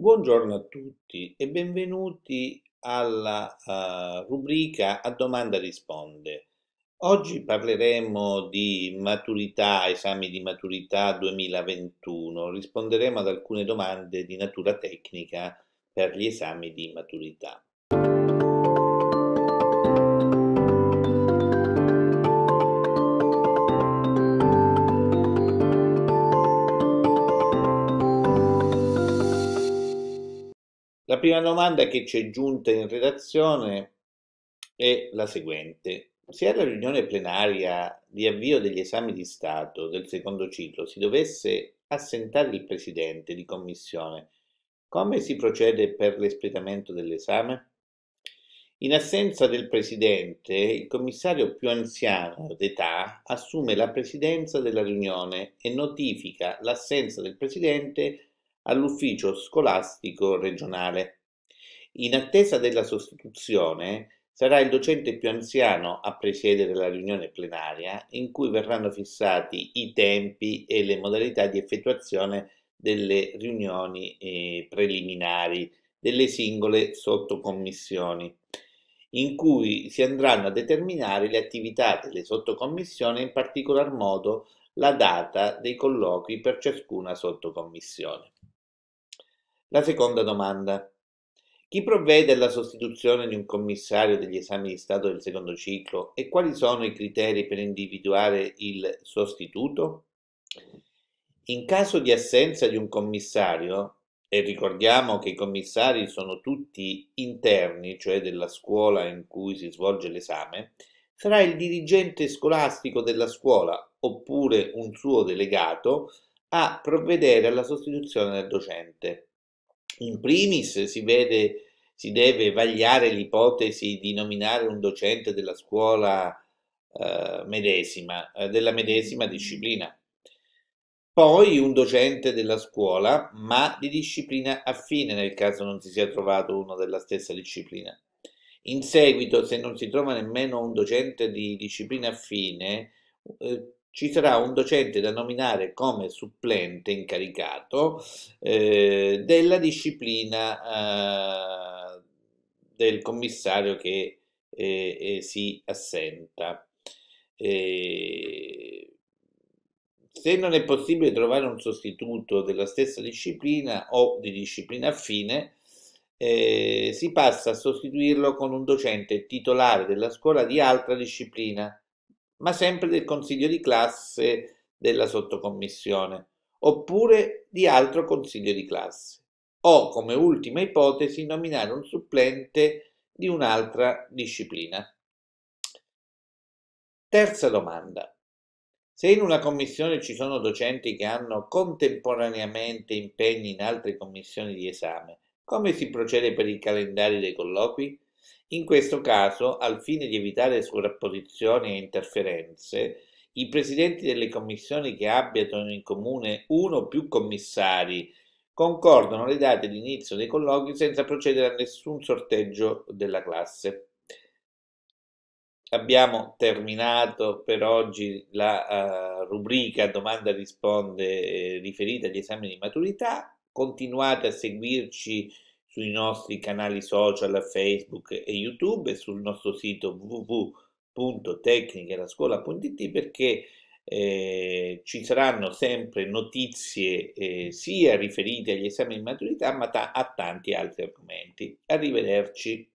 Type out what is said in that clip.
Buongiorno a tutti e benvenuti alla uh, rubrica A domanda risponde. Oggi parleremo di maturità, esami di maturità 2021. Risponderemo ad alcune domande di natura tecnica per gli esami di maturità. prima domanda che ci è giunta in redazione è la seguente. Se alla riunione plenaria di avvio degli esami di Stato del secondo ciclo si dovesse assentare il Presidente di Commissione, come si procede per l'espletamento dell'esame? In assenza del Presidente, il commissario più anziano d'età assume la presidenza della riunione e notifica l'assenza del Presidente all'ufficio scolastico regionale. In attesa della sostituzione, sarà il docente più anziano a presiedere la riunione plenaria, in cui verranno fissati i tempi e le modalità di effettuazione delle riunioni eh, preliminari delle singole sottocommissioni, in cui si andranno a determinare le attività delle sottocommissioni e in particolar modo la data dei colloqui per ciascuna sottocommissione. La seconda domanda. Chi provvede alla sostituzione di un commissario degli esami di Stato del secondo ciclo e quali sono i criteri per individuare il sostituto? In caso di assenza di un commissario, e ricordiamo che i commissari sono tutti interni, cioè della scuola in cui si svolge l'esame, sarà il dirigente scolastico della scuola oppure un suo delegato a provvedere alla sostituzione del docente in primis si, vede, si deve vagliare l'ipotesi di nominare un docente della scuola eh, medesima, eh, della medesima disciplina. Poi un docente della scuola, ma di disciplina affine nel caso non si sia trovato uno della stessa disciplina. In seguito, se non si trova nemmeno un docente di disciplina affine, eh, ci sarà un docente da nominare come supplente incaricato eh, della disciplina eh, del commissario che eh, eh si assenta. se non è possibile trovare un sostituto della stessa disciplina o di disciplina affine, eh, si passa a sostituirlo con un docente titolare della scuola di altra disciplina ma sempre del consiglio di classe della sottocommissione, oppure di altro consiglio di classe, o come ultima ipotesi nominare un supplente di un'altra disciplina. Terza domanda. Se in una commissione ci sono docenti che hanno contemporaneamente impegni in altre commissioni di esame, come si procede per i calendari dei colloqui? In questo caso, al fine di evitare sovrapposizioni e interferenze, i presidenti delle commissioni che abbiano in comune uno o più commissari concordano le date di inizio dei colloqui senza procedere a nessun sorteggio della classe. Abbiamo terminato per oggi la uh, rubrica domanda risponde eh, riferita agli esami di maturità. Continuate a seguirci sui nostri canali social Facebook e YouTube e sul nostro sito www.tecnicherascuola.it perché eh, ci saranno sempre notizie eh, sia riferite agli esami di maturità ma ta- a tanti altri argomenti. Arrivederci.